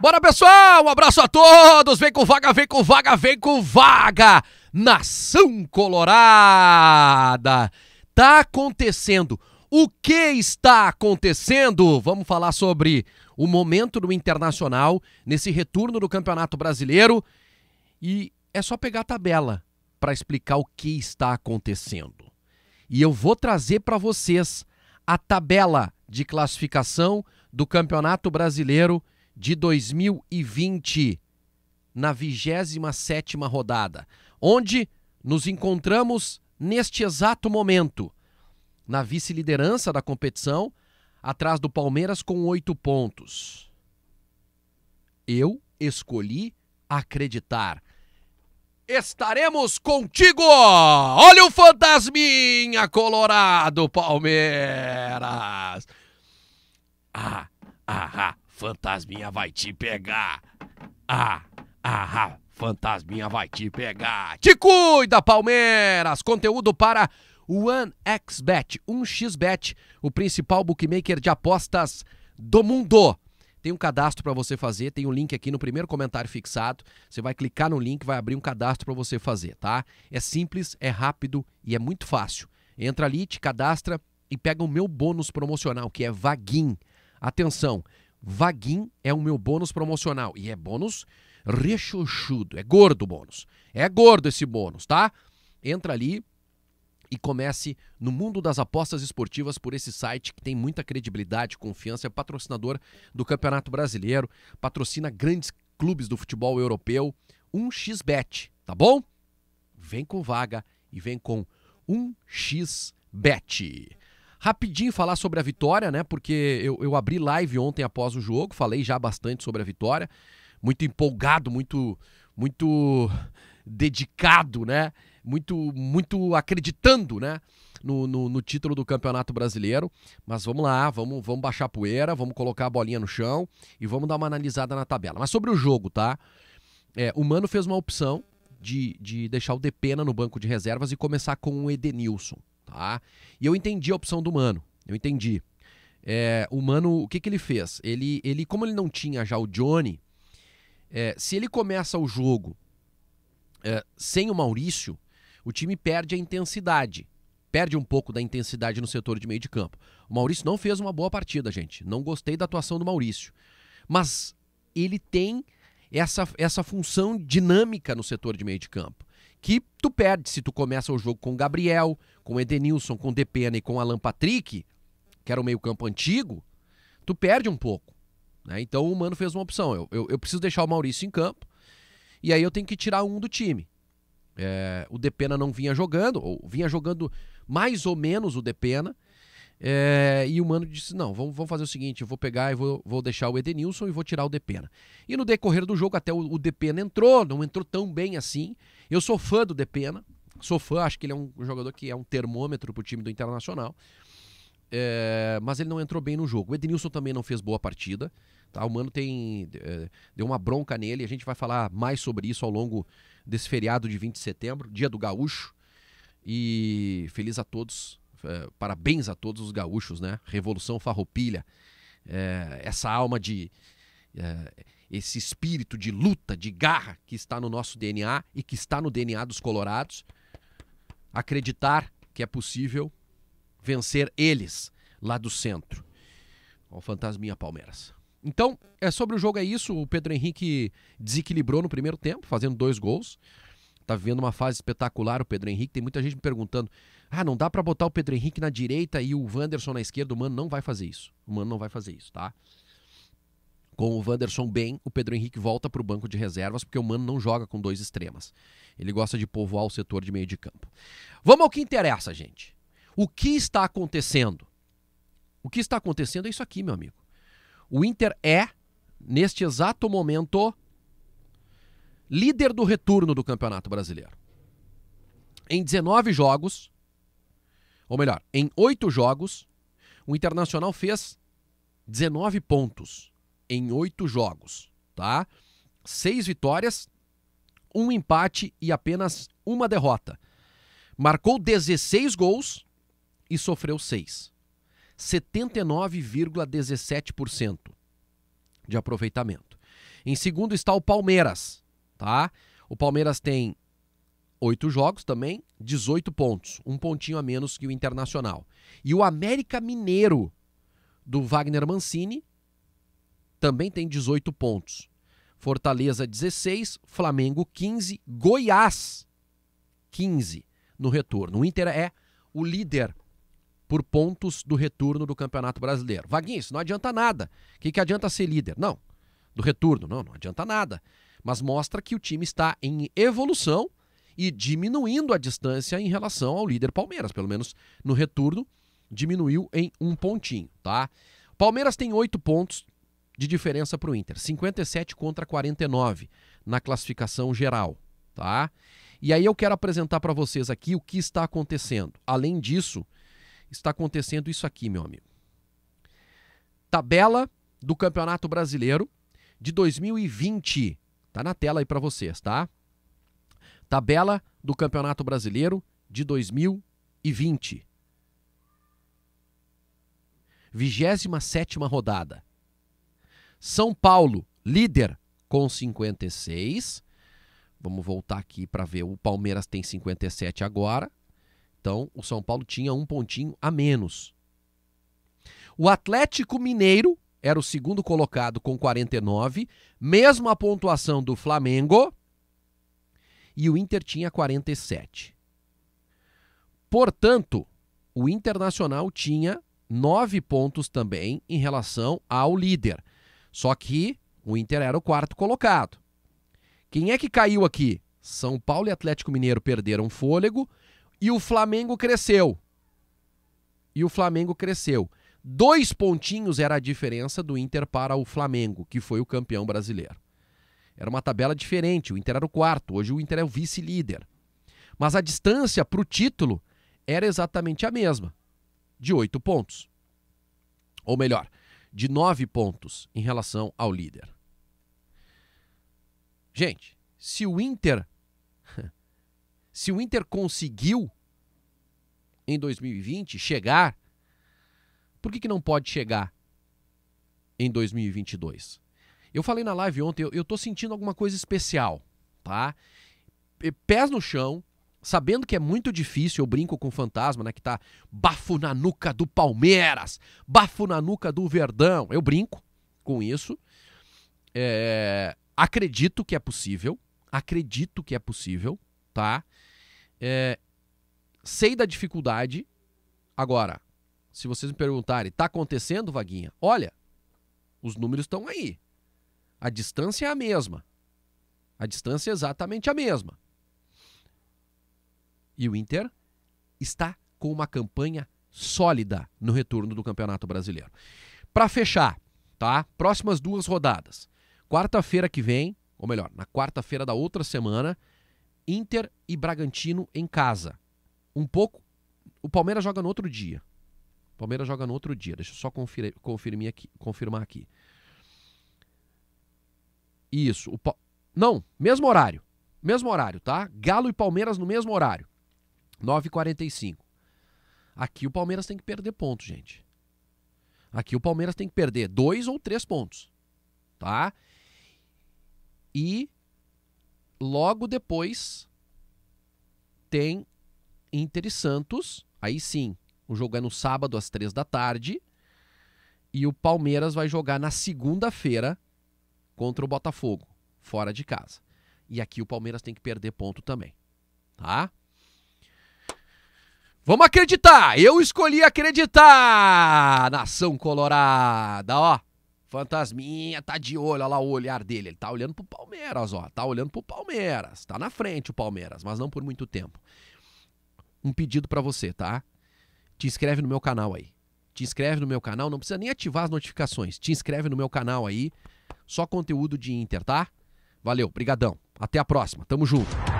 Bora, pessoal! Um abraço a todos! Vem com vaga, vem com vaga, vem com vaga! Nação Colorada! Tá acontecendo. O que está acontecendo? Vamos falar sobre o momento do Internacional nesse retorno do Campeonato Brasileiro. E é só pegar a tabela para explicar o que está acontecendo. E eu vou trazer para vocês a tabela de classificação do Campeonato Brasileiro de 2020, na 27 rodada, onde nos encontramos neste exato momento, na vice-liderança da competição, atrás do Palmeiras com oito pontos. Eu escolhi acreditar. Estaremos contigo! Olha o fantasminha colorado, Palmeiras! Ah, ah, ah fantasminha vai te pegar. Ah, ah, ah, fantasminha vai te pegar. Te cuida, Palmeiras! Conteúdo para 1xbet, 1xBet, o principal bookmaker de apostas do mundo. Tem um cadastro para você fazer, tem um link aqui no primeiro comentário fixado. Você vai clicar no link, vai abrir um cadastro para você fazer, tá? É simples, é rápido e é muito fácil. Entra ali, te cadastra e pega o meu bônus promocional, que é Vaguin. Atenção, Vaguinho é o meu bônus promocional. E é bônus rechuchudo. É gordo o bônus. É gordo esse bônus, tá? Entra ali e comece no mundo das apostas esportivas por esse site que tem muita credibilidade, confiança, é patrocinador do Campeonato Brasileiro, patrocina grandes clubes do futebol europeu. 1xBet, tá bom? Vem com vaga e vem com 1xBet. Rapidinho falar sobre a vitória, né? Porque eu, eu abri live ontem após o jogo, falei já bastante sobre a vitória. Muito empolgado, muito, muito dedicado, né? Muito, muito acreditando, né? No, no, no, título do Campeonato Brasileiro. Mas vamos lá, vamos, vamos baixar a poeira, vamos colocar a bolinha no chão e vamos dar uma analisada na tabela. Mas sobre o jogo, tá? É, o Mano fez uma opção de, de deixar o Depena no banco de reservas e começar com o Edenilson. Tá? E eu entendi a opção do mano. Eu entendi. É, o mano, o que, que ele fez? Ele, ele, como ele não tinha já o Johnny, é, se ele começa o jogo é, sem o Maurício, o time perde a intensidade. Perde um pouco da intensidade no setor de meio de campo. O Maurício não fez uma boa partida, gente. Não gostei da atuação do Maurício. Mas ele tem essa, essa função dinâmica no setor de meio de campo que tu perde se tu começa o jogo com o Gabriel, com o Edenilson, com o Depena e com o Alan Patrick, que era o meio-campo antigo, tu perde um pouco. Né? Então o Mano fez uma opção. Eu, eu, eu, preciso deixar o Maurício em campo e aí eu tenho que tirar um do time. É, o Depena não vinha jogando, ou vinha jogando mais ou menos o Depena. É, e o Mano disse: não, vamos, vamos, fazer o seguinte: eu vou pegar e vou, vou, deixar o Edenilson e vou tirar o Depena. E no decorrer do jogo, até o, o Depena entrou, não entrou tão bem assim. Eu sou fã do Depena, sou fã, acho que ele é um jogador que é um termômetro pro time do Internacional. É, mas ele não entrou bem no jogo. O Edenilson também não fez boa partida. Tá? O Mano tem, é, deu uma bronca nele. A gente vai falar mais sobre isso ao longo desse feriado de 20 de setembro, dia do Gaúcho. E feliz a todos é, parabéns a todos os gaúchos, né? Revolução Farroupilha. É, essa alma de. É, esse espírito de luta, de garra que está no nosso DNA e que está no DNA dos colorados. Acreditar que é possível vencer eles lá do centro. O fantasminha Palmeiras. Então, é sobre o jogo é isso. O Pedro Henrique desequilibrou no primeiro tempo, fazendo dois gols tá vivendo uma fase espetacular o Pedro Henrique. Tem muita gente me perguntando: ah, não dá para botar o Pedro Henrique na direita e o Wanderson na esquerda? O Mano não vai fazer isso. O Mano não vai fazer isso, tá? Com o Wanderson bem, o Pedro Henrique volta para o banco de reservas, porque o Mano não joga com dois extremas. Ele gosta de povoar o setor de meio de campo. Vamos ao que interessa, gente. O que está acontecendo? O que está acontecendo é isso aqui, meu amigo. O Inter é, neste exato momento, líder do retorno do Campeonato Brasileiro. Em 19 jogos, ou melhor, em 8 jogos, o Internacional fez 19 pontos em 8 jogos, tá? 6 vitórias, um empate e apenas uma derrota. Marcou 16 gols e sofreu 6. 79,17% de aproveitamento. Em segundo está o Palmeiras, tá? O Palmeiras tem oito jogos também, 18 pontos, um pontinho a menos que o Internacional. E o América Mineiro do Wagner Mancini também tem 18 pontos. Fortaleza 16, Flamengo 15, Goiás 15 no retorno. O Inter é o líder por pontos do retorno do Campeonato Brasileiro. Vaguinho, isso não adianta nada. O que, que adianta ser líder? Não, do retorno, não, não adianta nada mas mostra que o time está em evolução e diminuindo a distância em relação ao líder Palmeiras, pelo menos no retorno diminuiu em um pontinho, tá? Palmeiras tem oito pontos de diferença para o Inter, 57 contra 49 na classificação geral, tá? E aí eu quero apresentar para vocês aqui o que está acontecendo. Além disso, está acontecendo isso aqui, meu amigo. Tabela do Campeonato Brasileiro de 2020. Tá na tela aí para vocês, tá? Tabela do Campeonato Brasileiro de 2020. 27 rodada. São Paulo, líder com 56. Vamos voltar aqui para ver. O Palmeiras tem 57 agora. Então, o São Paulo tinha um pontinho a menos. O Atlético Mineiro era o segundo colocado com 49, mesma pontuação do Flamengo, e o Inter tinha 47. Portanto, o Internacional tinha nove pontos também em relação ao líder. Só que o Inter era o quarto colocado. Quem é que caiu aqui? São Paulo e Atlético Mineiro perderam fôlego e o Flamengo cresceu. E o Flamengo cresceu. Dois pontinhos era a diferença do Inter para o Flamengo, que foi o campeão brasileiro. Era uma tabela diferente, o Inter era o quarto, hoje o Inter é o vice-líder. Mas a distância para o título era exatamente a mesma, de oito pontos. Ou melhor, de nove pontos em relação ao líder. Gente, se o Inter. Se o Inter conseguiu em 2020 chegar por que, que não pode chegar em 2022? Eu falei na live ontem, eu, eu tô sentindo alguma coisa especial, tá? Pés no chão, sabendo que é muito difícil, eu brinco com o fantasma, né? Que tá bafo na nuca do Palmeiras, bafo na nuca do Verdão. Eu brinco com isso. É, acredito que é possível, acredito que é possível, tá? É, sei da dificuldade. Agora, se vocês me perguntarem, está acontecendo, Vaguinha? Olha, os números estão aí. A distância é a mesma. A distância é exatamente a mesma. E o Inter está com uma campanha sólida no retorno do Campeonato Brasileiro. Para fechar, tá? Próximas duas rodadas. Quarta-feira que vem, ou melhor, na quarta-feira da outra semana, Inter e Bragantino em casa. Um pouco. O Palmeiras joga no outro dia, Palmeiras joga no outro dia, deixa eu só conferir, confirmar, aqui, confirmar aqui. Isso, pa... não, mesmo horário. Mesmo horário, tá? Galo e Palmeiras no mesmo horário. 9h45. Aqui o Palmeiras tem que perder pontos, gente. Aqui o Palmeiras tem que perder dois ou três pontos, tá? E logo depois tem Inter e Santos. Aí sim, o jogo é no sábado às três da tarde. E o Palmeiras vai jogar na segunda-feira contra o Botafogo, fora de casa. E aqui o Palmeiras tem que perder ponto também, tá? Vamos acreditar! Eu escolhi acreditar! Nação Colorada, ó. Fantasminha tá de olho, olha lá o olhar dele. Ele tá olhando pro Palmeiras, ó. Tá olhando pro Palmeiras. Tá na frente o Palmeiras, mas não por muito tempo. Um pedido para você, tá? te inscreve no meu canal aí. Te inscreve no meu canal, não precisa nem ativar as notificações. Te inscreve no meu canal aí. Só conteúdo de Inter, tá? Valeu, brigadão. Até a próxima. Tamo junto.